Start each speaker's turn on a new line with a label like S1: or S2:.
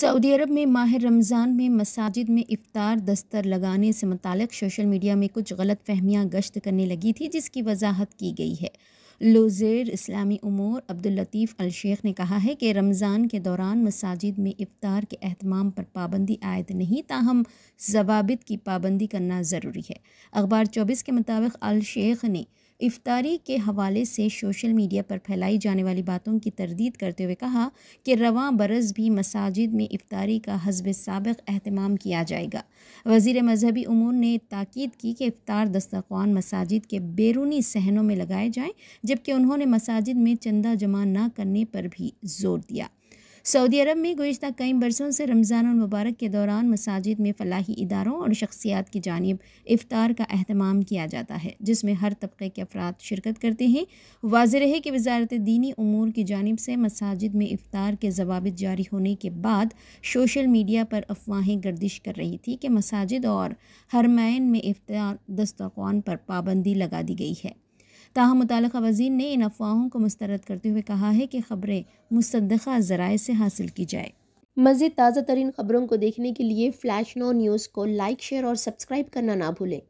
S1: Saudi अरब में माह रमज़ान में मसाजिद में इफ्तार दस्तर लगाने से मतलब सोशल मीडिया में कुछ गलत फहमियाँ गश्त करने लगी थी जिसकी वजाहत की गई है लोजेर इस्लामी उमूर अब्दुल्लतीफ़ अल शेख ने कहा है कि रमज़ान के दौरान मसाजिद में इफ्तार के अहतमाम पर पाबंदी आयद नहीं ताहम जवाबित की पाबंदी करना ज़रूरी है अखबार चौबीस के मुताबिक अल शेख ने इफ्तारी के हवाले से सोशल मीडिया पर फैलाई जाने वाली बातों की तरदीद करते हुए कहा कि रवा बरस भी मसाजिद में इफ्तारी का हजब सबक अहतमाम किया जाएगा वजीर मजहबी उमूर ने ताकीद की कि इफ्तार दस्तखान मसाजिद के बैरूनी सहनों में लगाए जाएँ जबकि उन्होंने मसाजिद में चंदा जमा न करने पर भी जोर दिया सऊदी अरब में गुज्त कई बरसों से रमज़ान और मुबारक के दौरान मसाजिद में फलाही इदारों और शख्सियात की जानब इफ़ार का अहतमाम किया जाता है जिसमें हर तबके के अफराद शिरकत करते हैं वाज रहे कि वजारत दीनी अमूर की जानब से मसाजिद में इफ़ार के जवाब जारी होने के बाद सोशल मीडिया पर अफवाहें गर्दिश कर रही थी कि मसाजिद और हरमैन में इफ़ार दस्तरखान पर पाबंदी लगा दी गई है ताहम मुतल वजीन ने इन अफवाहों को मुस्तरद करते हुए कहा है कि खबरें मुसदा ज़राए से हासिल की जाए
S2: मज़ीद ताज़ा तरीन खबरों को देखने के लिए फ्लैश नो न्यूज़ को लाइक शेयर और सब्सक्राइब करना ना भूलें